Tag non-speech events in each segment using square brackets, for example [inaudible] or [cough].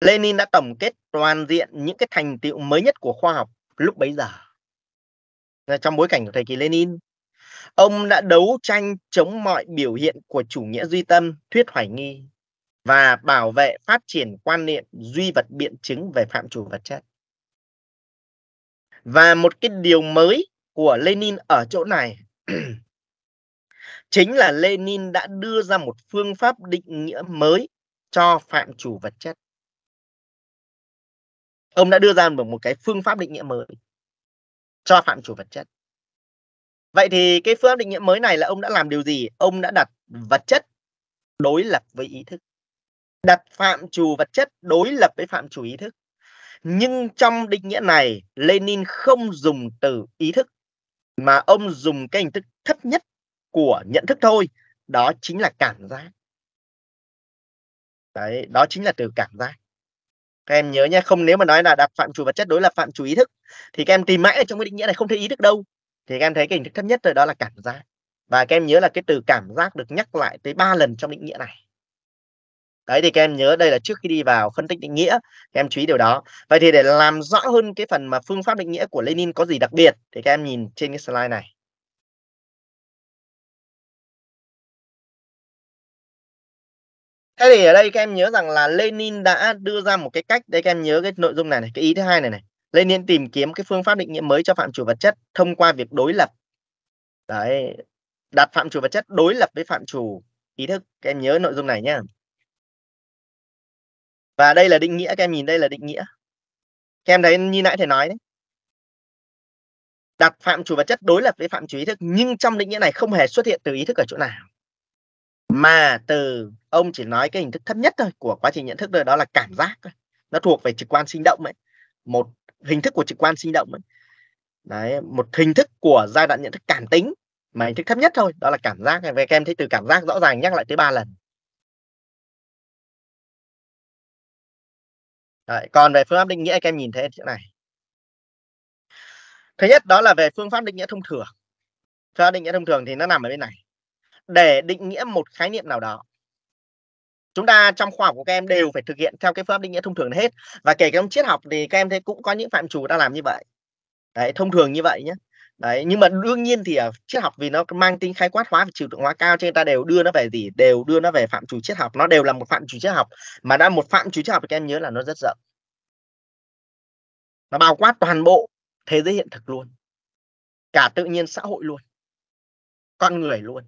Lenin đã tổng kết toàn diện những cái thành tựu mới nhất của khoa học lúc bấy giờ. Trong bối cảnh của thời kỳ Lenin, ông đã đấu tranh chống mọi biểu hiện của chủ nghĩa duy tâm, thuyết hoài nghi và bảo vệ phát triển quan niệm duy vật biện chứng về phạm chủ vật chất. Và một cái điều mới của Lenin ở chỗ này [clears throat] chính là Lenin đã đưa ra một phương pháp định nghĩa mới cho phạm chủ vật chất ông đã đưa ra một, một cái phương pháp định nghĩa mới cho phạm chủ vật chất vậy thì cái phương pháp định nghĩa mới này là ông đã làm điều gì ông đã đặt vật chất đối lập với ý thức đặt phạm chủ vật chất đối lập với phạm chủ ý thức nhưng trong định nghĩa này lenin không dùng từ ý thức mà ông dùng cái hình thức thấp nhất của nhận thức thôi đó chính là cảm giác đấy đó chính là từ cảm giác các em nhớ nhé không nếu mà nói là đặt phạm chủ vật chất đối là phạm chủ ý thức thì các em tìm mãi ở trong cái định nghĩa này không thấy ý thức đâu thì các em thấy cái hình thức thấp nhất rồi đó là cảm giác và các em nhớ là cái từ cảm giác được nhắc lại tới ba lần trong định nghĩa này đấy thì các em nhớ đây là trước khi đi vào phân tích định nghĩa các em chú ý điều đó vậy thì để làm rõ hơn cái phần mà phương pháp định nghĩa của Lenin có gì đặc biệt thì các em nhìn trên cái slide này thế thì ở đây các em nhớ rằng là Lenin đã đưa ra một cái cách đây các em nhớ cái nội dung này này cái ý thứ hai này này Lenin tìm kiếm cái phương pháp định nghĩa mới cho phạm chủ vật chất thông qua việc đối lập đấy đặt phạm chủ vật chất đối lập với phạm chủ ý thức các em nhớ nội dung này nhé và đây là định nghĩa các em nhìn đây là định nghĩa các em thấy như nãy thầy nói đấy đặt phạm chủ vật chất đối lập với phạm chủ ý thức nhưng trong định nghĩa này không hề xuất hiện từ ý thức ở chỗ nào mà từ ông chỉ nói cái hình thức thấp nhất thôi của quá trình nhận thức thôi đó là cảm giác nó thuộc về trực quan sinh động ấy một hình thức của trực quan sinh động ấy. đấy một hình thức của giai đoạn nhận thức cảm tính mà hình thức thấp nhất thôi đó là cảm giác về các em thấy từ cảm giác rõ ràng nhắc lại tới ba lần Đấy, còn về phương pháp định nghĩa các em nhìn thấy chỗ này. Thứ nhất đó là về phương pháp định nghĩa thông thường. Phương pháp định nghĩa thông thường thì nó nằm ở bên này để định nghĩa một khái niệm nào đó chúng ta trong khoa học của các em đều phải thực hiện theo cái phương pháp định nghĩa thông thường hết và kể cả trong triết học thì các em thấy cũng có những phạm trù đã làm như vậy đấy thông thường như vậy nhé đấy nhưng mà đương nhiên thì ở à, triết học vì nó mang tính khái quát hóa và trừu tượng hóa cao cho nên ta đều đưa nó về gì đều đưa nó về phạm trù triết học nó đều là một phạm trù triết học mà đã một phạm trù triết học thì các em nhớ là nó rất rộng nó bao quát toàn bộ thế giới hiện thực luôn cả tự nhiên xã hội luôn con người luôn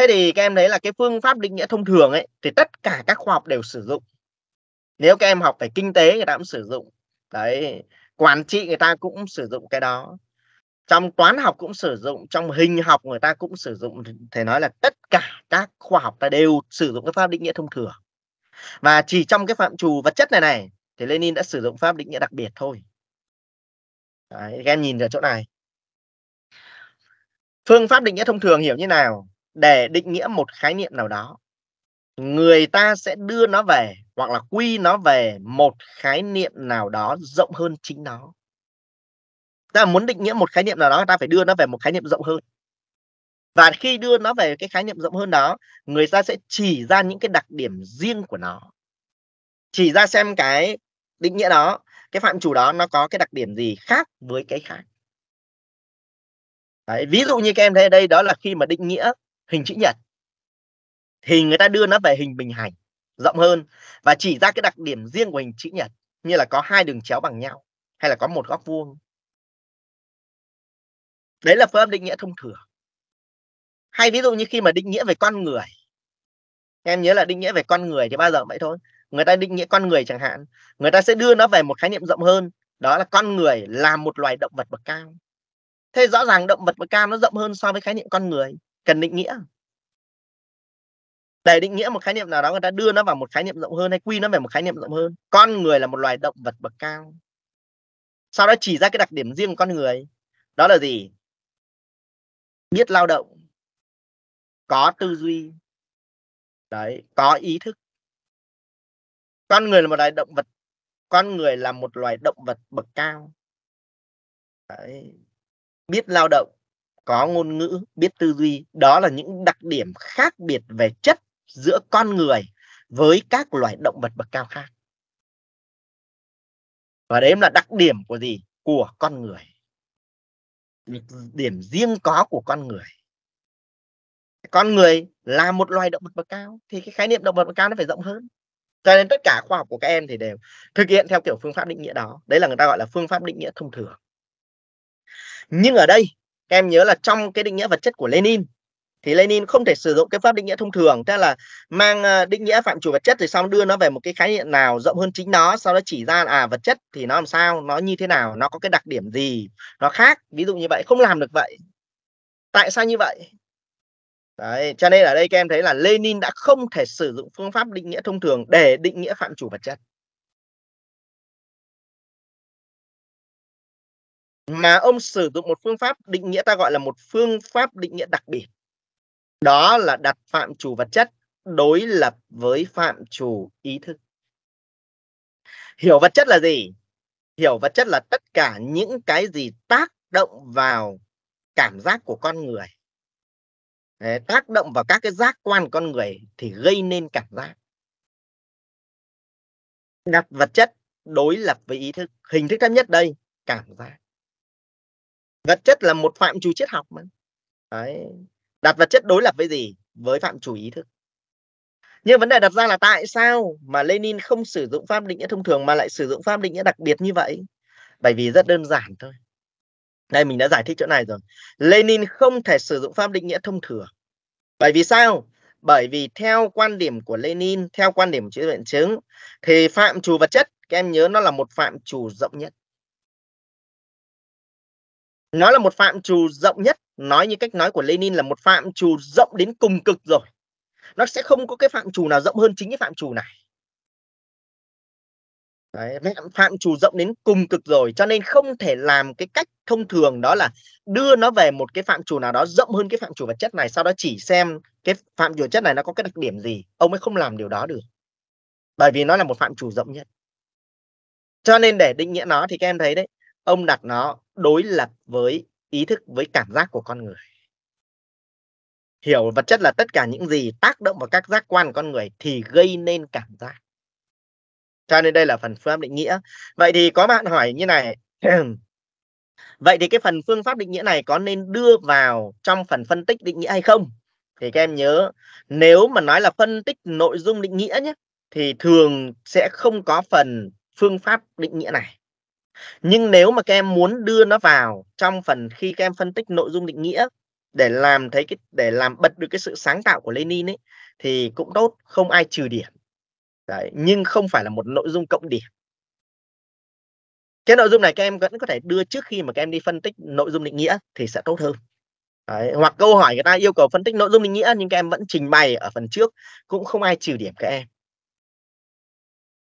thế thì các em thấy là cái phương pháp định nghĩa thông thường ấy thì tất cả các khoa học đều sử dụng nếu các em học về kinh tế người ta cũng sử dụng đấy quản trị người ta cũng sử dụng cái đó trong toán học cũng sử dụng trong hình học người ta cũng sử dụng thể nói là tất cả các khoa học ta đều sử dụng cái pháp định nghĩa thông thường và chỉ trong cái phạm trù vật chất này này thì Lenin đã sử dụng pháp định nghĩa đặc biệt thôi Đấy, các em nhìn ở chỗ này phương pháp định nghĩa thông thường hiểu như nào để định nghĩa một khái niệm nào đó người ta sẽ đưa nó về hoặc là quy nó về một khái niệm nào đó rộng hơn chính nó ta muốn định nghĩa một khái niệm nào đó ta phải đưa nó về một khái niệm rộng hơn và khi đưa nó về cái khái niệm rộng hơn đó người ta sẽ chỉ ra những cái đặc điểm riêng của nó chỉ ra xem cái định nghĩa đó cái phạm chủ đó nó có cái đặc điểm gì khác với cái khác Đấy, ví dụ như các em thấy đây đó là khi mà định nghĩa hình chữ nhật thì người ta đưa nó về hình bình hành rộng hơn và chỉ ra cái đặc điểm riêng của hình chữ nhật như là có hai đường chéo bằng nhau hay là có một góc vuông đấy là phương định nghĩa thông thường hay ví dụ như khi mà định nghĩa về con người em nhớ là định nghĩa về con người thì bao giờ vậy thôi người ta định nghĩa con người chẳng hạn người ta sẽ đưa nó về một khái niệm rộng hơn đó là con người là một loài động vật bậc cao thế rõ ràng động vật bậc cao nó rộng hơn so với khái niệm con người cần định nghĩa để định nghĩa một khái niệm nào đó người ta đưa nó vào một khái niệm rộng hơn hay quy nó về một khái niệm rộng hơn con người là một loài động vật bậc cao sau đó chỉ ra cái đặc điểm riêng của con người đó là gì biết lao động có tư duy đấy có ý thức con người là một loài động vật con người là một loài động vật bậc cao đấy. biết lao động có ngôn ngữ biết tư duy đó là những đặc điểm khác biệt về chất giữa con người với các loài động vật bậc cao khác và đấy là đặc điểm của gì của con người điểm riêng có của con người con người là một loài động vật bậc cao thì cái khái niệm động vật bậc cao nó phải rộng hơn cho nên tất cả khoa học của các em thì đều thực hiện theo kiểu phương pháp định nghĩa đó đấy là người ta gọi là phương pháp định nghĩa thông thường nhưng ở đây các em nhớ là trong cái định nghĩa vật chất của Lenin thì Lenin không thể sử dụng cái pháp định nghĩa thông thường tức là mang ờ, định nghĩa phạm chủ vật chất rồi xong đưa nó về một cái khái niệm nào rộng hơn chính nó sau đó chỉ ra là, à vật chất thì nó làm sao nó như thế nào nó có cái đặc điểm gì nó khác ví dụ như vậy không làm được vậy tại sao như vậy Đấy, cho nên ở đây các em thấy là Lenin đã không thể sử dụng phương pháp định nghĩa thông thường để định nghĩa phạm chủ vật chất mà ông sử dụng một phương pháp định nghĩa ta gọi là một phương pháp định nghĩa đặc biệt đó là đặt phạm chủ vật chất đối lập với phạm chủ ý thức hiểu vật chất là gì hiểu vật chất là tất cả những cái gì tác động vào cảm giác của con người Đấy, tác động vào các cái giác quan con người thì gây nên cảm giác đặt vật chất đối lập với ý thức hình thức thấp nhất đây cảm giác vật chất là một phạm trù triết học mà Đấy. đặt vật chất đối lập với gì với phạm trù ý thức nhưng vấn đề đặt ra là tại sao mà Lenin không sử dụng pháp định nghĩa thông thường mà lại sử dụng pháp định nghĩa đặc biệt như vậy bởi vì rất đơn giản thôi đây mình đã giải thích chỗ này rồi Lenin không thể sử dụng pháp định nghĩa thông thường bởi vì sao bởi vì theo quan điểm của Lenin theo quan điểm của chế biện chứng thì phạm trù vật chất các em nhớ nó là một phạm trù rộng nhất nó là một phạm trù rộng nhất nói như cách nói của Lenin là một phạm trù rộng đến cùng cực rồi nó sẽ không có cái phạm trù nào rộng hơn chính cái phạm trù này Đấy, phạm trù rộng đến cùng cực rồi cho nên không thể làm cái cách thông thường đó là đưa nó về một cái phạm trù nào đó rộng hơn cái phạm trù vật chất này sau đó chỉ xem cái phạm trù vật chất này nó có cái đặc điểm gì ông ấy không làm điều đó được bởi vì nó là một phạm trù rộng nhất cho nên để định nghĩa nó thì các em thấy đấy ông đặt nó đối lập với ý thức với cảm giác của con người hiểu vật chất là tất cả những gì tác động vào các giác quan của con người thì gây nên cảm giác cho nên đây là phần phương pháp định nghĩa vậy thì có bạn hỏi như này [clears throat] vậy thì cái phần phương pháp định nghĩa này có nên đưa vào trong phần phân tích định nghĩa hay không thì các em nhớ nếu mà nói là phân tích nội dung định nghĩa nhé thì thường sẽ không có phần phương pháp định nghĩa này nhưng nếu mà các em muốn đưa nó vào trong phần khi các em phân tích nội dung định nghĩa để làm thấy cái để làm bật được cái sự sáng tạo của Lenin ấy thì cũng tốt không ai trừ điểm Đấy, nhưng không phải là một nội dung cộng điểm cái nội dung này các em vẫn có thể đưa trước khi mà các em đi phân tích nội dung định nghĩa thì sẽ tốt hơn Đấy, hoặc câu hỏi người ta yêu cầu phân tích nội dung định nghĩa nhưng các em vẫn trình bày ở phần trước cũng không ai trừ điểm các em